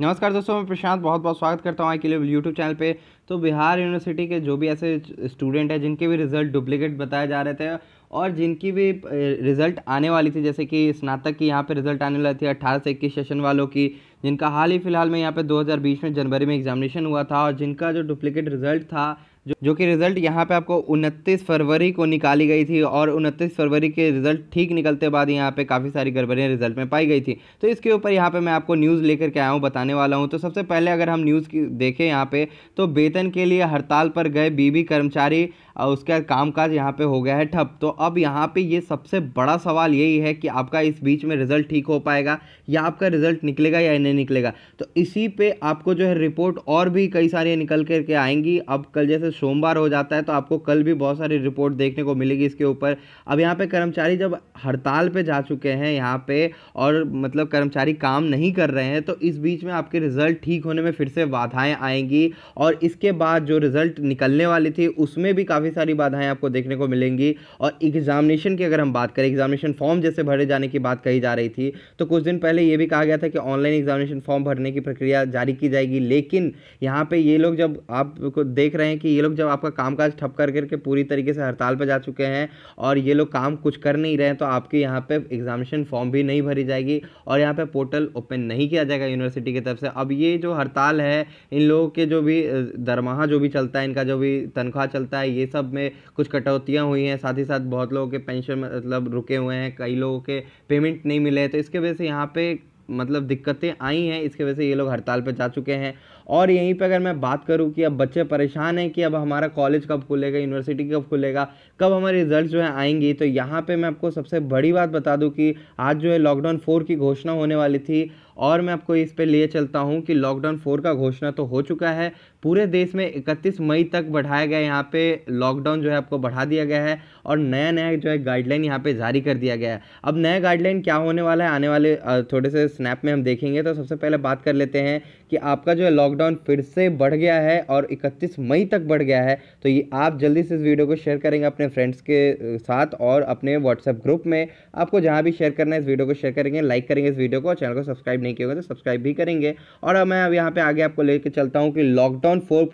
नमस्कार दोस्तों मैं प्रशांत बहुत बहुत स्वागत करता हूँ आई के लिए यूट्यूब चैनल पे तो बिहार यूनिवर्सिटी के जो भी ऐसे स्टूडेंट हैं जिनके भी रिज़ल्ट डुप्लीकेट बताए जा रहे थे और जिनकी भी रिज़ल्ट आने वाली थी जैसे कि स्नातक की यहाँ पे रिज़ल्ट आने वाली थी अट्ठारह से इक्कीस सेशन वालों की जिनका हाल ही फिलहाल में यहाँ पे 2020 में जनवरी में एग्जामिनेशन हुआ था और जिनका जो डुप्लीकेट रिज़ल्ट था जो जो कि रिज़ल्ट यहाँ पे आपको 29 फरवरी को निकाली गई थी और 29 फरवरी के रिज़ल्ट ठीक निकलते बाद यहाँ पे काफ़ी सारी गड़बड़ियाँ रिज़ल्ट में पाई गई थी तो इसके ऊपर यहाँ पे मैं आपको न्यूज़ लेकर के आया हूँ बताने वाला हूँ तो सबसे पहले अगर हम न्यूज़ की देखें यहाँ पे तो वेतन के लिए हड़ताल पर गए बीबी कर्मचारी उसका कामकाज यहाँ पे हो गया है ठप तो अब यहाँ पे ये सबसे बड़ा सवाल यही है कि आपका इस बीच में रिज़ल्ट ठीक हो पाएगा या आपका रिज़ल्ट निकलेगा या नहीं निकलेगा तो इसी पे आपको जो है रिपोर्ट और भी कई सारी निकल करके आएंगी अब कल जैसे सोमवार हो जाता है तो आपको कल भी बहुत सारी रिपोर्ट देखने को मिलेगी इसके ऊपर अब यहाँ पे कर्मचारी जब हड़ताल पे जा चुके हैं यहाँ पे और मतलब कर्मचारी काम नहीं कर रहे हैं तो इस बीच में आपके रिज़ल्ट ठीक होने में फिर से बाधाएँ आएंगी और इसके बाद जो रिज़ल्ट निकलने वाली थी उसमें भी काफ़ी सारी बाधाएँ आपको देखने को मिलेंगी और एग्जामिनेशन की अगर हम बात करें एग्जामिनेशन फॉर्म जैसे भरे जाने की बात कही जा रही थी तो कुछ दिन पहले ये भी कहा गया था कि ऑनलाइन एग्जामिनेशन फॉर्म भरने की प्रक्रिया जारी की जाएगी लेकिन यहाँ पे ये लोग जब आपको देख रहे हैं कि ये लोग जब आपका कामकाज ठप कर करके पूरी तरीके से हड़ताल पर जा चुके हैं और ये लोग काम कुछ कर नहीं रहे हैं तो आपके यहाँ पे एग्जामिनेशन फॉर्म भी नहीं भरी जाएगी और यहाँ पे पोर्टल ओपन नहीं किया जाएगा यूनिवर्सिटी की तरफ से अब ये जो हड़ताल है इन लोगों के जो भी दरमाहा जो भी चलता है इनका जो भी तनख्वाह चलता है ये सब में कुछ कटौतियाँ हुई हैं साथ ही साथ बहुत लोगों के पेंशन मतलब रुके हुए हैं कई लोगों के पेमेंट नहीं मिले तो इसके वजह से यहाँ पे मतलब दिक्कतें आई हैं इसके वजह से ये लोग हड़ताल पर जा चुके हैं और यहीं पर अगर मैं बात करूँ कि अब बच्चे परेशान हैं कि अब हमारा कॉलेज कब खुलेगा यूनिवर्सिटी कब खुलेगा कब हमारे रिजल्ट जो है आएंगे तो यहाँ पर मैं आपको सबसे बड़ी बात बता दूँ कि आज जो है लॉकडाउन फोर की घोषणा होने वाली थी और मैं आपको इस पर लिए चलता हूँ कि लॉकडाउन फोर का घोषणा तो हो चुका है पूरे देश में इकतीस मई तक बढ़ाया गया यहाँ पे लॉकडाउन जो है आपको बढ़ा दिया गया है और नया नया जो है गाइडलाइन यहाँ पे जारी कर दिया गया है अब नया गाइडलाइन क्या होने वाला है आने वाले थोड़े से स्नैप में हम देखेंगे तो सबसे पहले बात कर लेते हैं कि आपका जो है लॉकडाउन फिर से बढ़ गया है और इकतीस मई तक बढ़ गया है तो ये आप जल्दी से इस वीडियो को शेयर करेंगे अपने फ्रेंड्स के साथ और अपने व्हाट्सएप ग्रुप में आपको जहाँ भी शेयर करना है इस वीडियो को शेयर करेंगे लाइक करेंगे इस वीडियो को और चैनल को सब्सक्राइब सब्सक्राइब नहीं किया होगा तो सब्सक्राइब भी करेंगे और मैं अब यहाँ पे आगे आपको लेके चलता हूँ कि लॉकडाउन फोर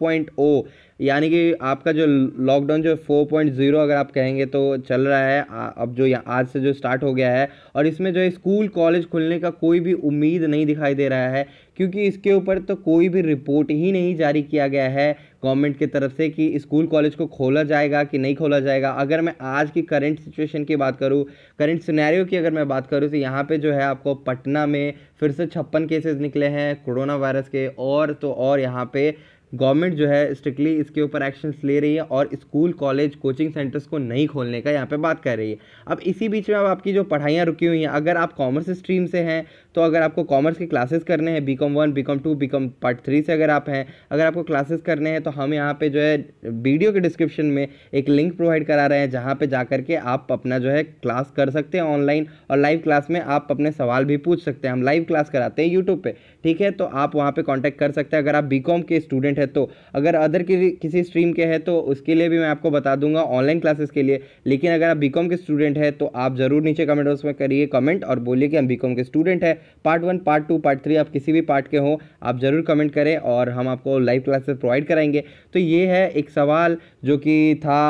यानी कि आपका जो लॉकडाउन जो फोर पॉइंट ज़ीरो अगर आप कहेंगे तो चल रहा है अब जो आज से जो स्टार्ट हो गया है और इसमें जो है स्कूल कॉलेज खुलने का कोई भी उम्मीद नहीं दिखाई दे रहा है क्योंकि इसके ऊपर तो कोई भी रिपोर्ट ही नहीं जारी किया गया है गवर्नमेंट की तरफ से कि स्कूल कॉलेज को खोला जाएगा कि नहीं खोला जाएगा अगर मैं आज की करंट सिचुएशन की बात करूँ करंट सिनेरियो की अगर मैं बात करूँ तो यहाँ पे जो है आपको पटना में फिर से छप्पन केसेस निकले हैं कोरोना वायरस के और तो और यहाँ पे गवर्नमेंट जो है स्ट्रिक्टली इसके ऊपर एक्शंस ले रही है और स्कूल कॉलेज कोचिंग सेंटर्स को नहीं खोलने का यहाँ पे बात कर रही है अब इसी बीच में अब आपकी जो पढ़ाइयाँ रुकी हुई हैं अगर आप कॉमर्स स्ट्रीम से हैं तो अगर आपको कॉमर्स के क्लासेस करने हैं B com one B com two B com part three से अगर आप हैं अगर आपको क्लासेस करने हैं तो हम यहाँ पर जो है वीडियो के डिस्क्रिप्शन में एक लिंक प्रोवाइड करा रहे हैं जहाँ पर जा करके आप अपना जो है क्लास कर सकते हैं ऑनलाइन और लाइव क्लास में आप अपने सवाल भी पूछ सकते हैं हम लाइव क्लास कराते हैं यूट्यूब पर ठीक है तो आप वहाँ पर कॉन्टैक्ट कर सकते हैं अगर आप बी के स्टूडेंट है तो अगर अदर किसी किसी स्ट्रीम के है तो उसके लिए भी मैं आपको बता दूंगा ऑनलाइन क्लासेस के लिए लेकिन अगर आप बीकॉम के स्टूडेंट है तो आप ज़रूर नीचे कमेंट बॉक्स में करिए कमेंट और बोलिए कि हम बीकॉम के स्टूडेंट हैं part one part two part three आप किसी भी पार्ट के हों आप ज़रूर कमेंट करें और हम आपको लाइव क्लासेस प्रोवाइड कराएंगे तो ये है एक सवाल जो कि था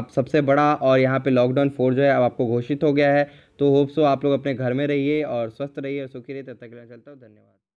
आप सबसे बड़ा और यहाँ पर लॉकडाउन फोर जो है अब आपको घोषित हो गया है तो होप्स हो आप लोग अपने घर में रहिए और स्वस्थ रहिए और सुखी रहिए तब तक चलता हूँ धन्यवाद